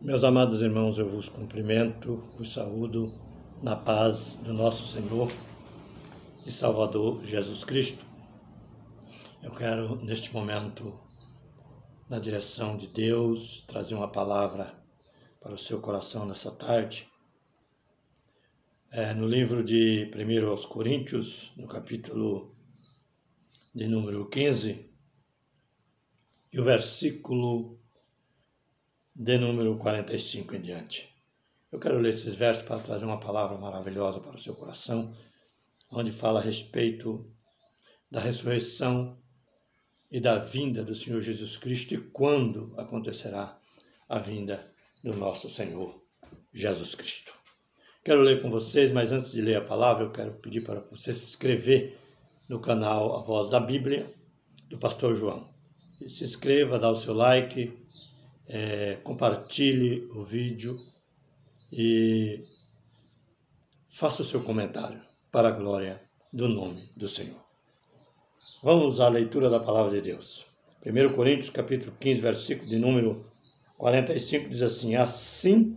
Meus amados irmãos, eu vos cumprimento, vos saúdo na paz do nosso Senhor e Salvador Jesus Cristo. Eu quero, neste momento, na direção de Deus, trazer uma palavra para o seu coração nessa tarde. É, no livro de 1 aos Coríntios, no capítulo de número 15, e o versículo de número 45 em diante. Eu quero ler esses versos para trazer uma palavra maravilhosa para o seu coração, onde fala a respeito da ressurreição e da vinda do Senhor Jesus Cristo e quando acontecerá a vinda do nosso Senhor Jesus Cristo. Quero ler com vocês, mas antes de ler a palavra, eu quero pedir para você se inscrever no canal A Voz da Bíblia do Pastor João. E se inscreva, dá o seu like, é, compartilhe o vídeo e faça o seu comentário para a glória do nome do Senhor. Vamos à leitura da palavra de Deus. 1 Coríntios capítulo 15, versículo de número 45 diz assim: Assim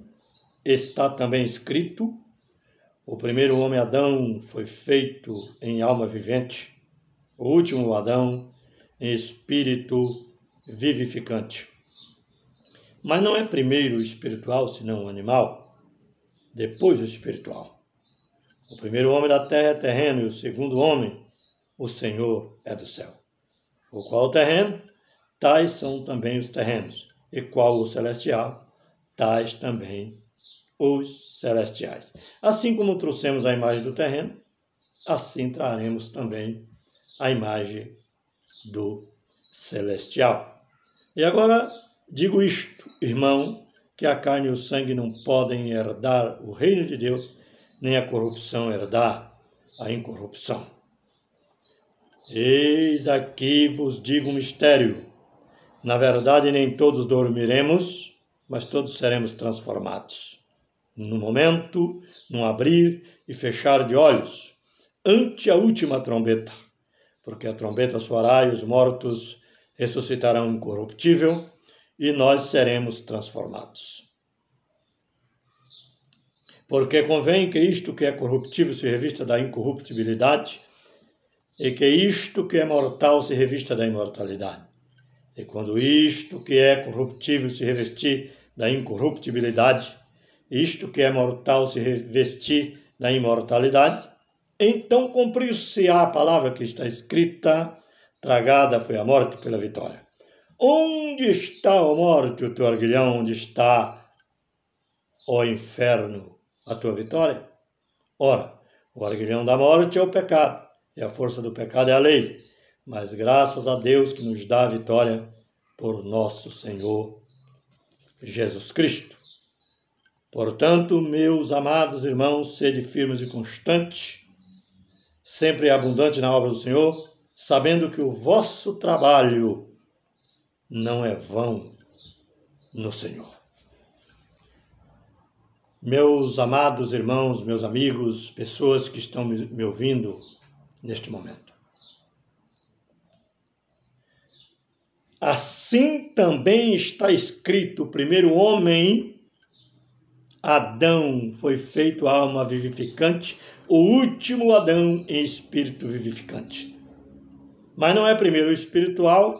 está também escrito: O primeiro homem Adão foi feito em alma vivente, o último Adão em espírito vivificante. Mas não é primeiro o espiritual, senão o animal, depois o espiritual. O primeiro homem da terra é terreno, e o segundo homem, o Senhor é do céu. O qual o terreno? Tais são também os terrenos. E qual o celestial? Tais também os celestiais. Assim como trouxemos a imagem do terreno, assim traremos também a imagem do celestial. E agora Digo isto, irmão, que a carne e o sangue não podem herdar o reino de Deus, nem a corrupção herdar a incorrupção. Eis aqui vos digo um mistério. Na verdade, nem todos dormiremos, mas todos seremos transformados. No momento, num abrir e fechar de olhos, ante a última trombeta, porque a trombeta soará e os mortos ressuscitarão incorruptível e nós seremos transformados. Porque convém que isto que é corruptível se revista da incorruptibilidade, e que isto que é mortal se revista da imortalidade. E quando isto que é corruptível se revestir da incorruptibilidade, isto que é mortal se revestir da imortalidade, então cumpriu-se a palavra que está escrita: tragada foi a morte pela vitória. Onde está, a morte, o teu arguilhão? Onde está, o inferno, a tua vitória? Ora, o arguilhão da morte é o pecado, e a força do pecado é a lei. Mas graças a Deus que nos dá a vitória por nosso Senhor Jesus Cristo. Portanto, meus amados irmãos, sede firmes e constantes, sempre abundante na obra do Senhor, sabendo que o vosso trabalho não é vão no Senhor. Meus amados irmãos, meus amigos, pessoas que estão me ouvindo neste momento. Assim também está escrito: o primeiro homem, Adão, foi feito alma vivificante, o último Adão em espírito vivificante. Mas não é primeiro o espiritual,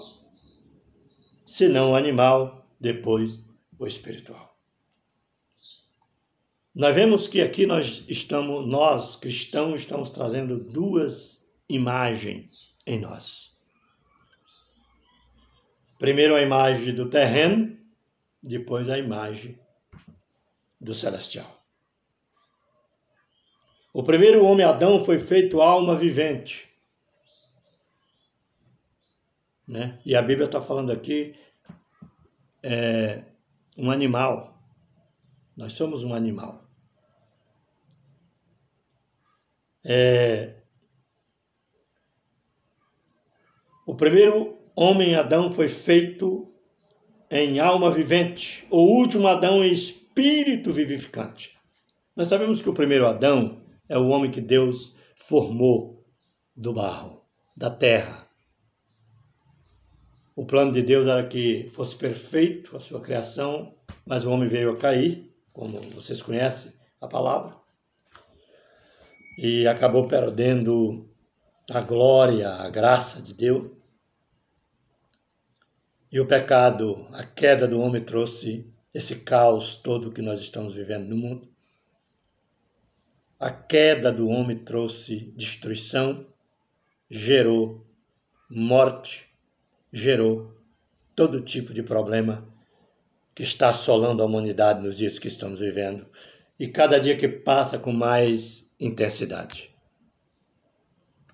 senão o animal, depois o espiritual. Nós vemos que aqui nós estamos, nós cristãos, estamos trazendo duas imagens em nós. Primeiro a imagem do terreno, depois a imagem do celestial. O primeiro homem Adão foi feito alma vivente. Né? E a Bíblia está falando aqui é, um animal. Nós somos um animal. É, o primeiro homem Adão foi feito em alma vivente, o último Adão em espírito vivificante. Nós sabemos que o primeiro Adão é o homem que Deus formou do barro, da terra. O plano de Deus era que fosse perfeito a sua criação, mas o homem veio a cair, como vocês conhecem a palavra, e acabou perdendo a glória, a graça de Deus. E o pecado, a queda do homem trouxe esse caos todo que nós estamos vivendo no mundo. A queda do homem trouxe destruição, gerou morte, gerou todo tipo de problema que está assolando a humanidade nos dias que estamos vivendo e cada dia que passa com mais intensidade.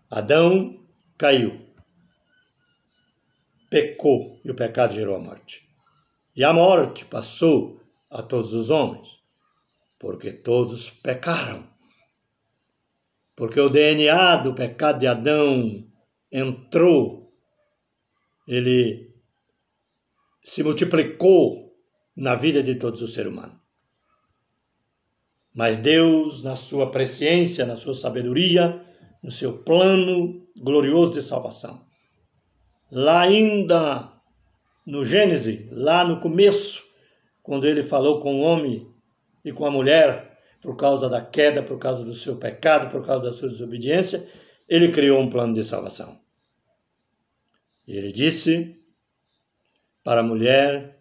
Adão caiu, pecou e o pecado gerou a morte. E a morte passou a todos os homens, porque todos pecaram. Porque o DNA do pecado de Adão entrou ele se multiplicou na vida de todos os seres humanos. Mas Deus, na sua presciência, na sua sabedoria, no seu plano glorioso de salvação, lá ainda no Gênesis, lá no começo, quando ele falou com o homem e com a mulher, por causa da queda, por causa do seu pecado, por causa da sua desobediência, ele criou um plano de salvação. E Ele disse para a mulher,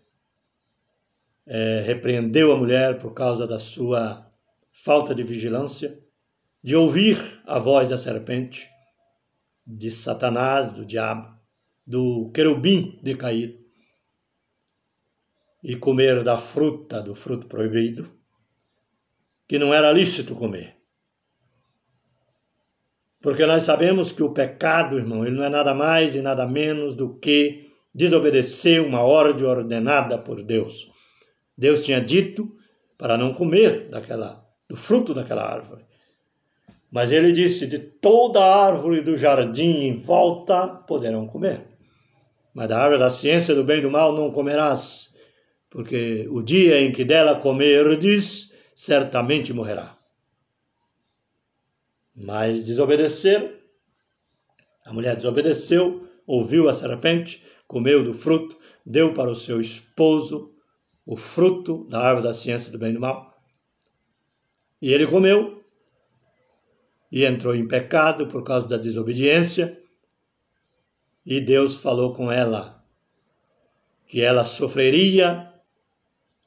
é, repreendeu a mulher por causa da sua falta de vigilância, de ouvir a voz da serpente, de Satanás, do diabo, do querubim decaído, e comer da fruta, do fruto proibido, que não era lícito comer. Porque nós sabemos que o pecado, irmão, ele não é nada mais e nada menos do que desobedecer uma ordem ordenada por Deus. Deus tinha dito para não comer daquela do fruto daquela árvore. Mas ele disse: de toda árvore do jardim em volta poderão comer. Mas da árvore da ciência do bem e do mal não comerás, porque o dia em que dela comerdes, certamente morrerá mas desobedeceram. A mulher desobedeceu, ouviu a serpente, comeu do fruto, deu para o seu esposo o fruto da árvore da ciência do bem e do mal. E ele comeu e entrou em pecado por causa da desobediência. E Deus falou com ela que ela sofreria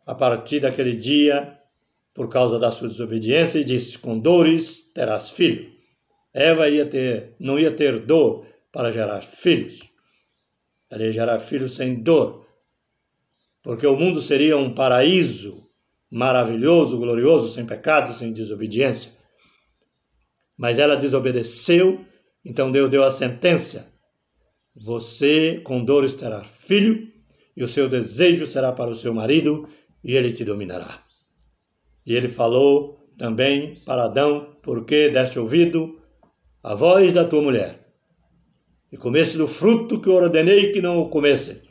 a partir daquele dia por causa da sua desobediência e disse: Com dores terás filho. Eva ia ter, não ia ter dor para gerar filhos. Ela ia gerar filhos sem dor, porque o mundo seria um paraíso maravilhoso, glorioso, sem pecado, sem desobediência. Mas ela desobedeceu, então Deus deu a sentença: Você com dores terá filho, e o seu desejo será para o seu marido, e ele te dominará. E ele falou também para Adão: Porque deste ouvido a voz da tua mulher, e comece do fruto que ordenei que não o comesse.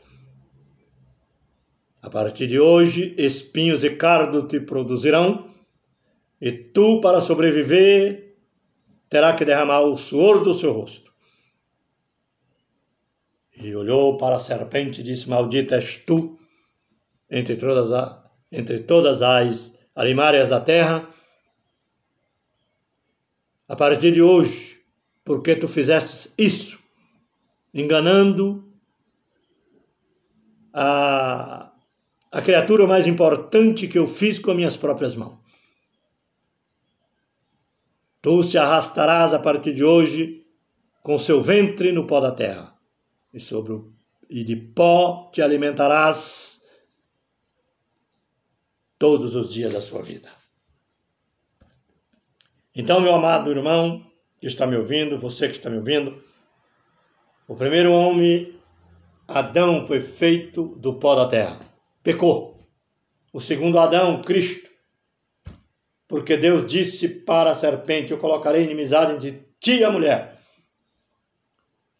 A partir de hoje, espinhos e cardo te produzirão, e tu, para sobreviver, terá que derramar o suor do seu rosto. E olhou para a serpente e disse: Maldita és tu entre todas, as entre todas as alimárias da terra. A partir de hoje, porque tu fizeste isso, enganando a, a criatura mais importante que eu fiz com minhas próprias mãos. Tu se arrastarás a partir de hoje com seu ventre no pó da terra, e sobre o, e de pó te alimentarás todos os dias da sua vida. Então, meu amado irmão que está me ouvindo, você que está me ouvindo, o primeiro homem, Adão, foi feito do pó da terra, pecou. O segundo Adão, Cristo, porque Deus disse para a serpente: Eu colocarei inimizade entre ti e a mulher,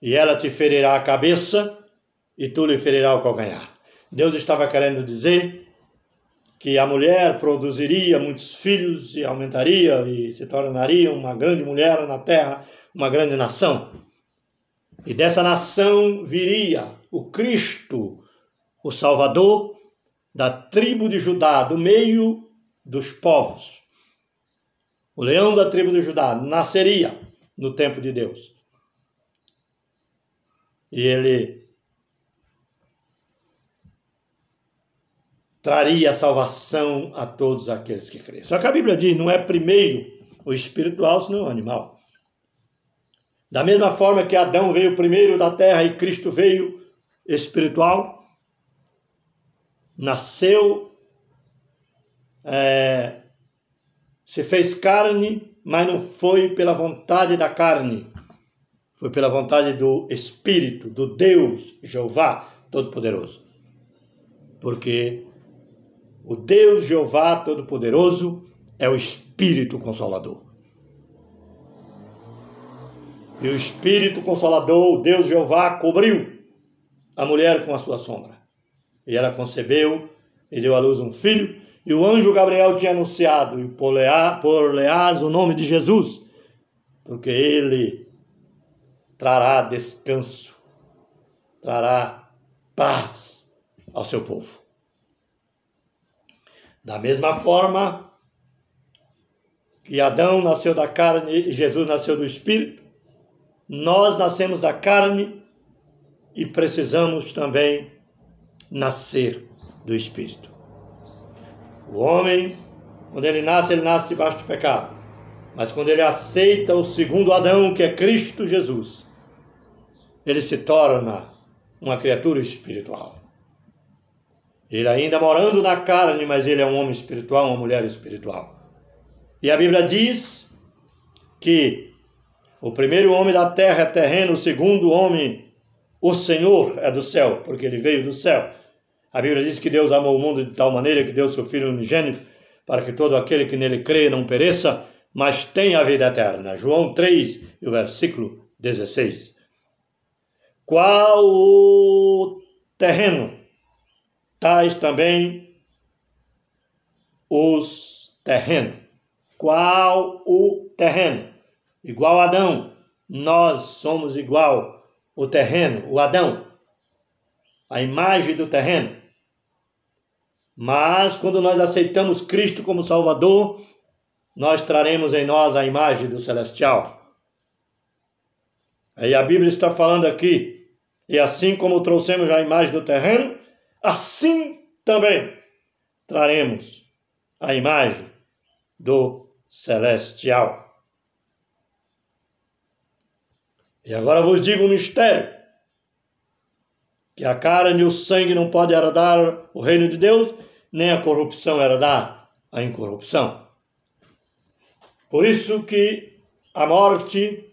e ela te ferirá a cabeça, e tu lhe ferirá o calcanhar. Deus estava querendo dizer que a mulher produziria muitos filhos e aumentaria e se tornaria uma grande mulher na terra, uma grande nação. E dessa nação viria o Cristo, o Salvador da tribo de Judá, do meio dos povos. O leão da tribo de Judá nasceria no tempo de Deus. E ele traria salvação a todos aqueles que creem. Só que a Bíblia diz: não é primeiro o espiritual, senão o animal. Da mesma forma que Adão veio primeiro da terra e Cristo veio espiritual, nasceu, é, se fez carne, mas não foi pela vontade da carne, foi pela vontade do Espírito, do Deus, Jeová Todo-Poderoso. Porque o Deus Jeová Todo-Poderoso é o Espírito Consolador. E o Espírito Consolador, o Deus Jeová, cobriu a mulher com a sua sombra. E ela concebeu e deu à luz um filho. E o anjo Gabriel tinha anunciado, e por Leás o nome de Jesus, porque ele trará descanso, trará paz ao seu povo. Da mesma forma que Adão nasceu da carne e Jesus nasceu do espírito, nós nascemos da carne e precisamos também nascer do espírito. O homem, quando ele nasce, ele nasce debaixo do pecado. Mas quando ele aceita o segundo Adão, que é Cristo Jesus, ele se torna uma criatura espiritual. Ele ainda morando na carne, mas ele é um homem espiritual, uma mulher espiritual. E a Bíblia diz que o primeiro homem da terra é terreno, o segundo homem, o Senhor, é do céu, porque ele veio do céu. A Bíblia diz que Deus amou o mundo de tal maneira que deu seu Filho unigênito para que todo aquele que nele crê não pereça, mas tenha a vida eterna. João 3, o versículo 16. Qual o terreno tais também os terrenos. Qual o terreno? Igual Adão, nós somos igual o terreno, o Adão, a imagem do terreno. Mas quando nós aceitamos Cristo como Salvador, nós traremos em nós a imagem do celestial. Aí a Bíblia está falando aqui, e assim como trouxemos a imagem do terreno, assim também traremos a imagem do celestial. E agora vos digo um mistério: que a carne e o sangue não podem herdar o reino de Deus, nem a corrupção herdar a incorrupção. Por isso que a morte,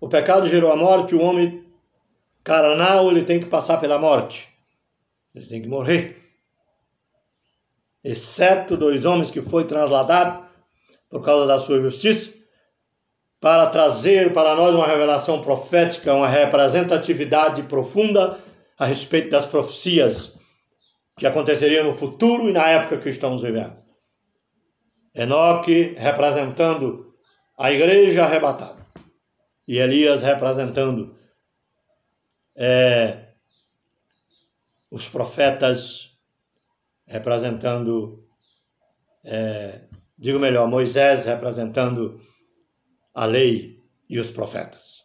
o pecado gerou a morte, o homem carnal ele tem que passar pela morte. Ele tem que morrer. Exceto dois homens que foi transladado por causa da sua justiça para trazer para nós uma revelação profética, uma representatividade profunda a respeito das profecias que aconteceriam no futuro e na época que estamos vivendo. Enoque representando a igreja arrebatada e Elias representando é, os profetas, representando, é, digo melhor, Moisés representando a lei e os profetas.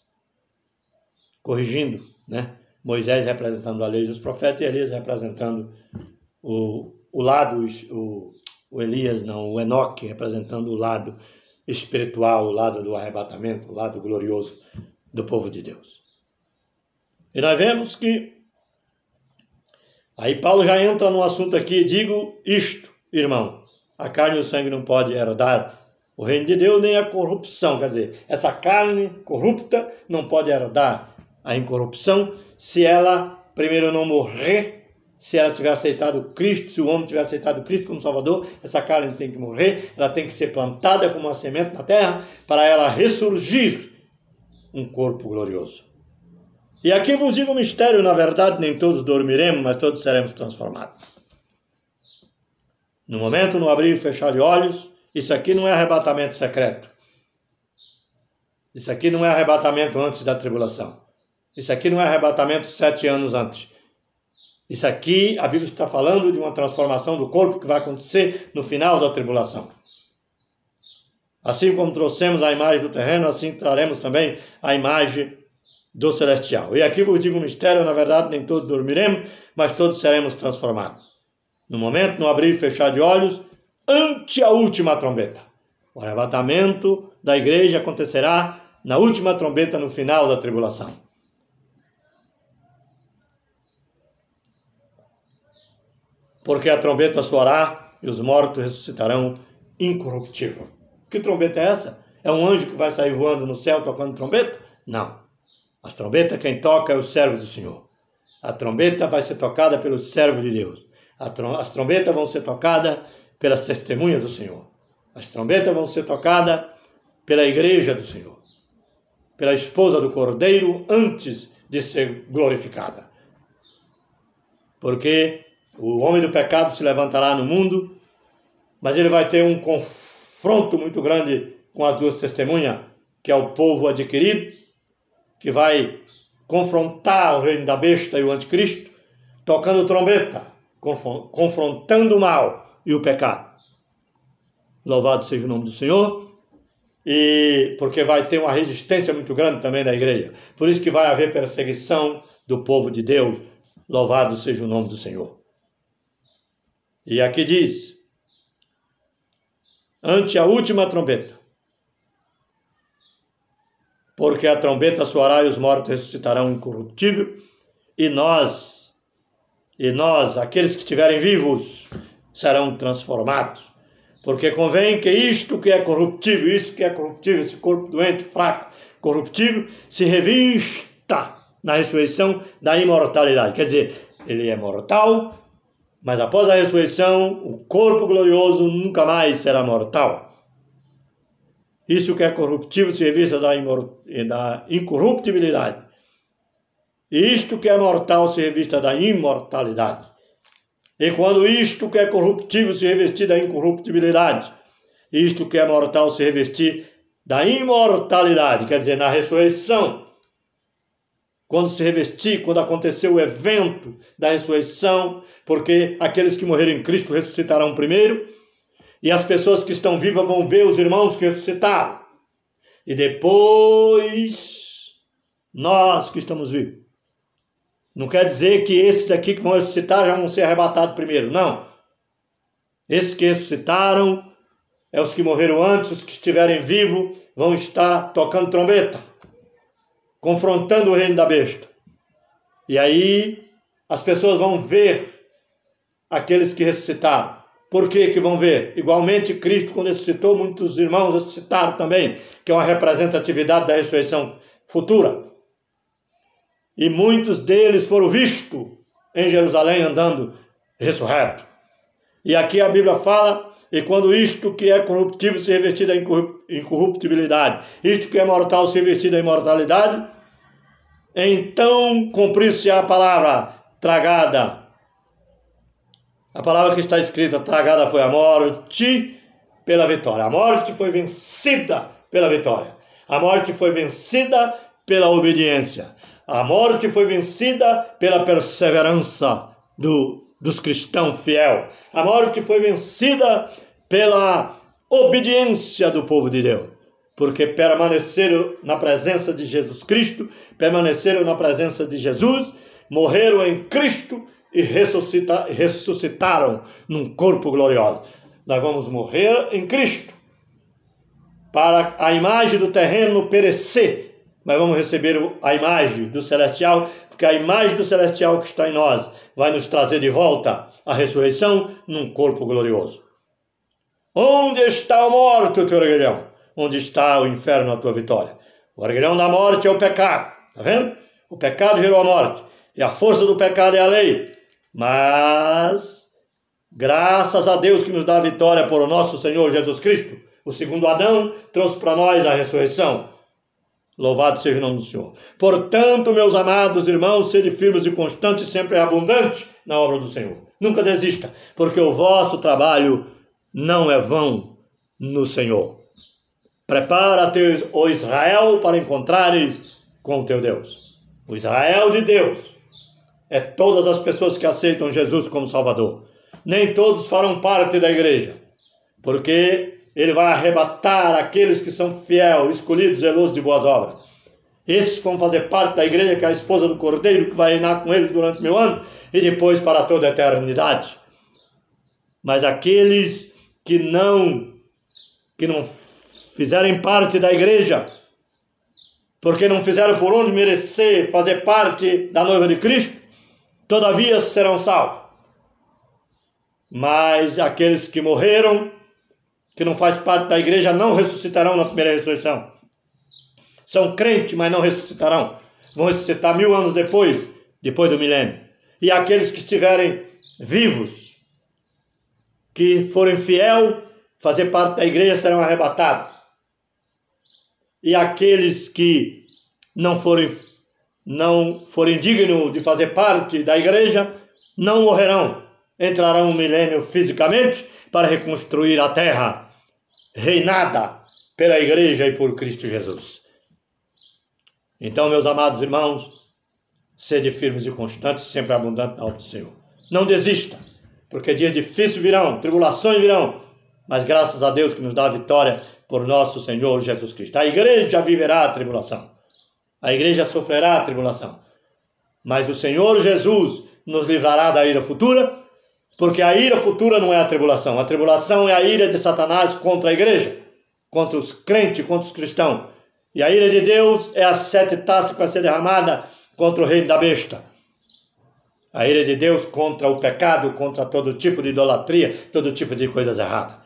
Corrigindo, né? Moisés representando a lei e os profetas e Elias representando o, o lado, o, o Elias não, o Enoque representando o lado espiritual, o lado do arrebatamento, o lado glorioso do povo de Deus. E nós vemos que Aí Paulo já entra no assunto aqui, e digo isto, irmão, a carne e o sangue não podem herdar o reino de Deus nem a corrupção, quer dizer, essa carne corrupta não pode herdar a incorrupção se ela primeiro não morrer, se ela tiver aceitado Cristo, se o homem tiver aceitado Cristo como Salvador, essa carne tem que morrer, ela tem que ser plantada como uma semente na terra para ela ressurgir um corpo glorioso. E aqui vos digo o mistério, na verdade, nem todos dormiremos, mas todos seremos transformados. No momento, no abrir e fechar de olhos, isso aqui não é arrebatamento secreto. Isso aqui não é arrebatamento antes da tribulação. Isso aqui não é arrebatamento sete anos antes. Isso aqui, a Bíblia está falando de uma transformação do corpo que vai acontecer no final da tribulação. Assim como trouxemos a imagem do terreno, assim traremos também a imagem do celestial. E aqui vos digo um mistério, na verdade, nem todos dormiremos, mas todos seremos transformados. No momento, no abrir e fechar de olhos, ante a última trombeta. O arrebatamento da igreja acontecerá na última trombeta no final da tribulação. Porque a trombeta soará e os mortos ressuscitarão incorruptível. Que trombeta é essa? É um anjo que vai sair voando no céu tocando trombeta? Não. A trombeta quem toca é o servo do Senhor. A trombeta vai ser tocada pelo servo de Deus. As trombetas vão ser tocadas pelas testemunhas do Senhor. As trombetas vão ser tocadas pela igreja do Senhor, pela esposa do Cordeiro antes de ser glorificada. Porque o homem do pecado se levantará no mundo, mas ele vai ter um confronto muito grande com as duas testemunhas, que é o povo adquirido que vai confrontar o reino da besta e o anticristo, tocando trombeta, confrontando o mal e o pecado. Louvado seja o nome do Senhor. E porque vai ter uma resistência muito grande também da igreja. Por isso que vai haver perseguição do povo de Deus. Louvado seja o nome do Senhor. E aqui diz: ante a última trombeta, porque a trombeta soará e os mortos ressuscitarão incorruptível, e nós, e nós, aqueles que estiverem vivos, serão transformados. Porque convém que isto que é corruptível, isto que é corruptível, esse corpo doente, fraco, corruptível, se revista na ressurreição da imortalidade. Quer dizer, ele é mortal, mas após a ressurreição, o corpo glorioso nunca mais será mortal. Isso que é corruptível se revista da, da incorruptibilidade. E isto que é mortal se revista da imortalidade. E quando isto que é corruptível se revestir da incorruptibilidade, isto que é mortal se revestir da imortalidade, quer dizer, na ressurreição. Quando se revestir, quando aconteceu o evento da ressurreição, porque aqueles que morreram em Cristo ressuscitarão primeiro, e as pessoas que estão vivas vão ver os irmãos que ressuscitaram. E depois, nós que estamos vivos. Não quer dizer que esses aqui que vão ressuscitar já vão ser arrebatados primeiro, não. Esses que ressuscitaram é os que morreram antes, os que estiverem vivos vão estar tocando trombeta, confrontando o reino da besta. E aí as pessoas vão ver aqueles que ressuscitaram. Por que que vão ver? Igualmente, Cristo, quando ressuscitou, muitos irmãos ressuscitaram também, que é uma representatividade da ressurreição futura. E muitos deles foram vistos em Jerusalém andando ressurreto. E aqui a Bíblia fala, e quando isto que é corruptível se revestir da incorruptibilidade, isto que é mortal se revestir da imortalidade, então cumprir-se a palavra tragada a palavra que está escrita, tragada foi a morte pela vitória. A morte foi vencida pela vitória. A morte foi vencida pela obediência. A morte foi vencida pela perseverança do, dos cristãos fiel. A morte foi vencida pela obediência do povo de Deus. Porque permaneceram na presença de Jesus Cristo, permaneceram na presença de Jesus, morreram em Cristo e ressuscita, ressuscitaram num corpo glorioso. Nós vamos morrer em Cristo para a imagem do terreno perecer, mas vamos receber a imagem do celestial, porque a imagem do celestial que está em nós vai nos trazer de volta a ressurreição num corpo glorioso. Onde está o morto, teu orgulhão? Onde está o inferno, a tua vitória? O orgulhão da morte é o pecado, tá vendo? O pecado gerou a morte, e a força do pecado é a lei. Mas, graças a Deus que nos dá a vitória por o nosso Senhor Jesus Cristo, o segundo Adão trouxe para nós a ressurreição. Louvado seja o nome do Senhor. Portanto, meus amados irmãos, sede firmes e constantes, sempre abundantes na obra do Senhor. Nunca desista, porque o vosso trabalho não é vão no Senhor. Prepara-te, o Israel, para encontrares com o teu Deus. O Israel de Deus é todas as pessoas que aceitam Jesus como Salvador. Nem todos farão parte da igreja, porque ele vai arrebatar aqueles que são fiel, escolhidos, zelosos de boas obras. Esses vão fazer parte da igreja, que é a esposa do cordeiro, que vai reinar com ele durante mil anos e depois para toda a eternidade. Mas aqueles que não, que não fizerem parte da igreja, porque não fizeram por onde merecer fazer parte da noiva de Cristo, todavia serão salvos. Mas aqueles que morreram, que não faz parte da igreja, não ressuscitarão na primeira ressurreição. São crentes, mas não ressuscitarão. Vão ressuscitar mil anos depois, depois do milênio. E aqueles que estiverem vivos, que forem fiel, fazer parte da igreja, serão arrebatados. E aqueles que não forem não forem dignos de fazer parte da igreja, não morrerão. Entrarão um milênio fisicamente para reconstruir a terra, reinada pela igreja e por Cristo Jesus. Então, meus amados irmãos, sede firmes e constantes, sempre abundante na obra do Senhor. Não desista, porque dias difíceis virão, tribulações virão, mas graças a Deus que nos dá a vitória por nosso Senhor Jesus Cristo. A igreja viverá a tribulação a igreja sofrerá a tribulação. Mas o Senhor Jesus nos livrará da ira futura, porque a ira futura não é a tribulação. A tribulação é a ira de Satanás contra a igreja, contra os crentes, contra os cristãos. E a ira de Deus é a sete taças que vai ser derramada contra o reino da besta. A ira de Deus contra o pecado, contra todo tipo de idolatria, todo tipo de coisas erradas.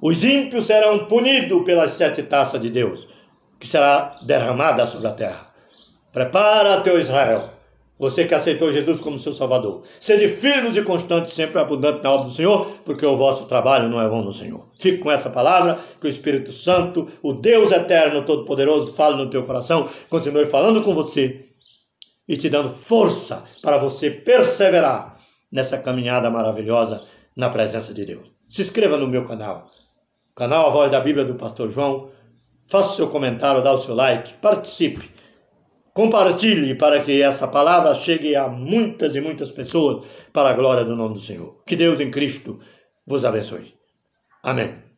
Os ímpios serão punidos pelas sete taças de Deus que será derramada sobre a terra. Prepara teu Israel, você que aceitou Jesus como seu Salvador. Sede firmes e constantes, sempre abundante na obra do Senhor, porque o vosso trabalho não é vão no Senhor. Fique com essa palavra, que o Espírito Santo, o Deus eterno, todo-poderoso, fale no teu coração, continue falando com você e te dando força para você perseverar nessa caminhada maravilhosa na presença de Deus. Se inscreva no meu canal, canal A Voz da Bíblia do Pastor João faça o seu comentário, dá o seu like, participe, compartilhe para que essa palavra chegue a muitas e muitas pessoas para a glória do nome do Senhor. Que Deus em Cristo vos abençoe. Amém.